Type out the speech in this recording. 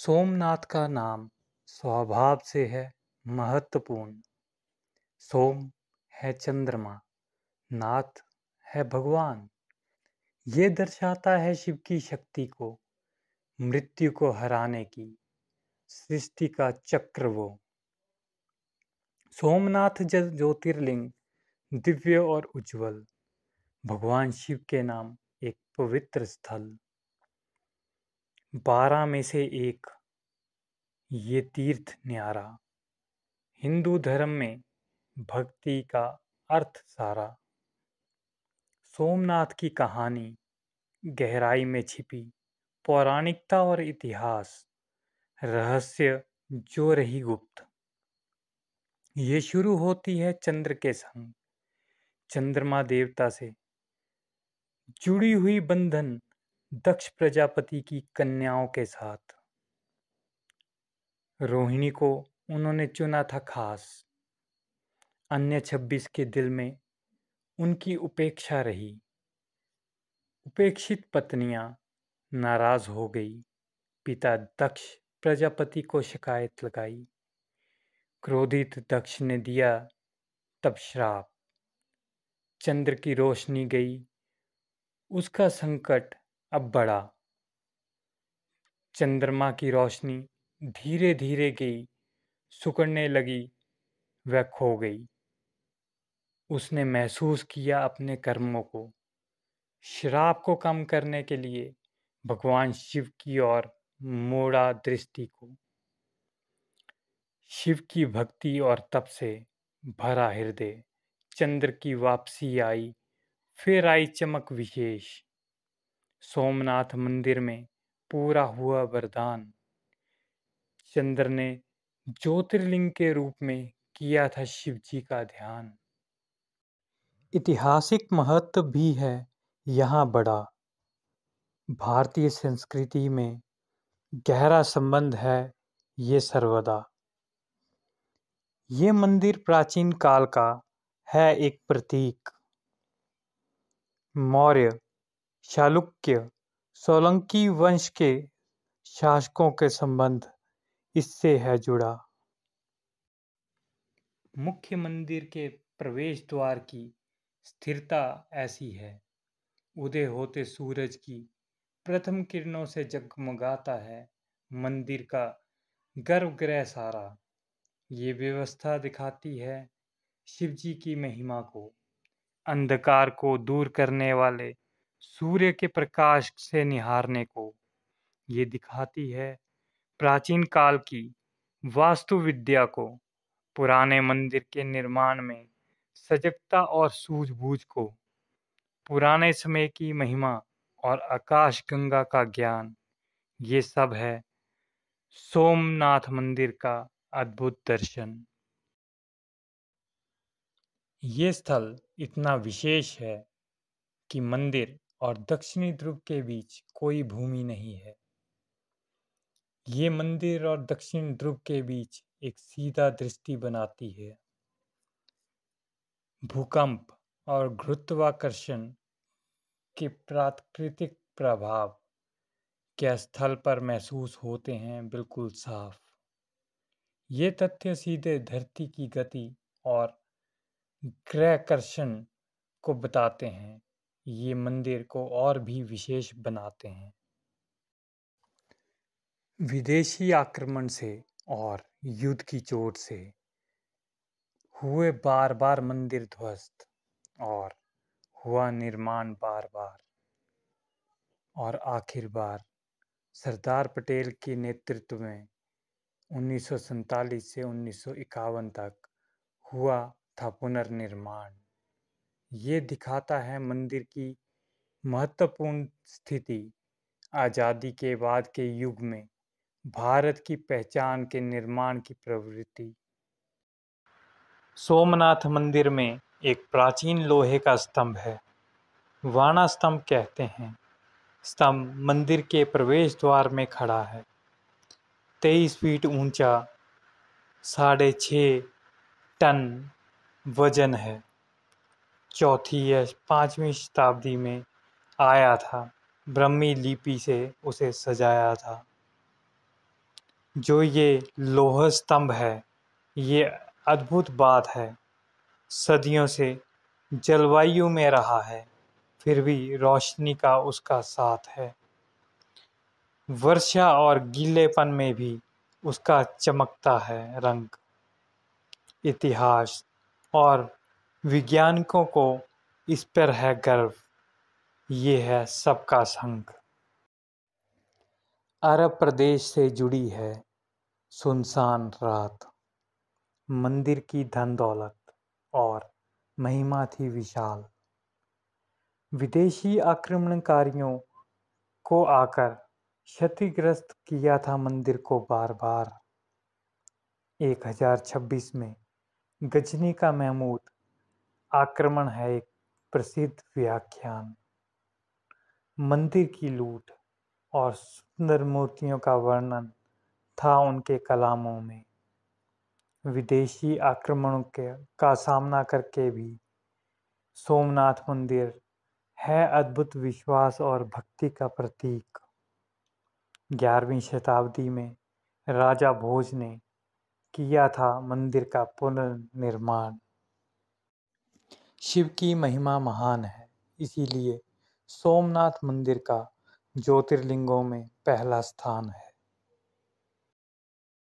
सोमनाथ का नाम स्वभाव से है महत्वपूर्ण सोम है चंद्रमा नाथ है भगवान ये दर्शाता है शिव की शक्ति को मृत्यु को हराने की सृष्टि का चक्र वो सोमनाथ ज्योतिर्लिंग दिव्य और उज्जवल भगवान शिव के नाम एक पवित्र स्थल बारह में से एक ये तीर्थ न्यारा हिंदू धर्म में भक्ति का अर्थ सारा सोमनाथ की कहानी गहराई में छिपी पौराणिकता और इतिहास रहस्य जो रही गुप्त ये शुरू होती है चंद्र के संग चंद्रमा देवता से जुड़ी हुई बंधन दक्ष प्रजापति की कन्याओं के साथ रोहिणी को उन्होंने चुना था खास अन्य छब्बीस के दिल में उनकी उपेक्षा रही उपेक्षित पत्नियां नाराज हो गई पिता दक्ष प्रजापति को शिकायत लगाई क्रोधित दक्ष ने दिया तब श्राप चंद्र की रोशनी गई उसका संकट अब बढ़ा चंद्रमा की रोशनी धीरे धीरे गई सुकड़ने लगी वह खो गई उसने महसूस किया अपने कर्मों को शराब को कम करने के लिए भगवान शिव की ओर मोड़ा दृष्टि को शिव की भक्ति और तप से भरा हृदय चंद्र की वापसी आई फिर आई चमक विशेष सोमनाथ मंदिर में पूरा हुआ वरदान चंद्र ने ज्योतिर्लिंग के रूप में किया था शिव जी का ध्यान ऐतिहासिक महत्व भी है यहाँ बड़ा भारतीय संस्कृति में गहरा संबंध है ये सर्वदा ये मंदिर प्राचीन काल का है एक प्रतीक मौर्य चालुक्य सोलंकी वंश के शासकों के संबंध इससे है जुड़ा मुख्य मंदिर के प्रवेश द्वार की स्थिरता ऐसी है उदय होते सूरज की प्रथम किरणों से जगमगाता है मंदिर का गर्भगृह सारा ये व्यवस्था दिखाती है शिवजी की महिमा को अंधकार को दूर करने वाले सूर्य के प्रकाश से निहारने को ये दिखाती है प्राचीन काल की वास्तुविद्या को पुराने मंदिर के निर्माण में सजगता और सूझबूझ को पुराने समय की महिमा और आकाश गंगा का ज्ञान ये सब है सोमनाथ मंदिर का अद्भुत दर्शन ये स्थल इतना विशेष है कि मंदिर और दक्षिणी ध्रुव के बीच कोई भूमि नहीं है ये मंदिर और दक्षिण ध्रुव के बीच एक सीधा दृष्टि बनाती है भूकंप और गुरुत्वाकर्षण के प्राकृतिक प्रभाव के स्थल पर महसूस होते हैं बिल्कुल साफ ये तथ्य सीधे धरती की गति और ग्रहकर्षण को बताते हैं ये मंदिर को और भी विशेष बनाते हैं विदेशी आक्रमण से और युद्ध की चोट से हुए बार बार मंदिर ध्वस्त और हुआ निर्माण बार बार और आखिर बार सरदार पटेल के नेतृत्व में उन्नीस से उन्नीस तक हुआ था पुनर्निर्माण ये दिखाता है मंदिर की महत्वपूर्ण स्थिति आज़ादी के बाद के युग में भारत की पहचान के निर्माण की प्रवृत्ति सोमनाथ मंदिर में एक प्राचीन लोहे का स्तंभ है वाणा स्तंभ कहते हैं स्तंभ मंदिर के प्रवेश द्वार में खड़ा है तेईस फीट ऊंचा साढ़े छ टन वजन है चौथी या पाँचवीं शताब्दी में आया था ब्रह्मी लिपि से उसे सजाया था जो ये लोह स्तंभ है ये अद्भुत बात है सदियों से जलवायु में रहा है फिर भी रोशनी का उसका साथ है वर्षा और गीलेपन में भी उसका चमकता है रंग इतिहास और विज्ञानिकों को इस पर है गर्व ये है सबका संग अरब प्रदेश से जुड़ी है सुनसान रात मंदिर की धन दौलत और महिमा थी विशाल विदेशी आक्रमणकारियों को आकर क्षतिग्रस्त किया था मंदिर को बार बार 1026 में गजनी का महमूद आक्रमण है एक प्रसिद्ध व्याख्यान मंदिर की लूट और सुंदर मूर्तियों का वर्णन था उनके कलामों में विदेशी आक्रमणों के का सामना करके भी सोमनाथ मंदिर है अद्भुत विश्वास और भक्ति का प्रतीक ग्यारहवीं शताब्दी में राजा भोज ने किया था मंदिर का पुनर्निर्माण शिव की महिमा महान है इसीलिए सोमनाथ मंदिर का ज्योतिर्लिंगों में पहला स्थान है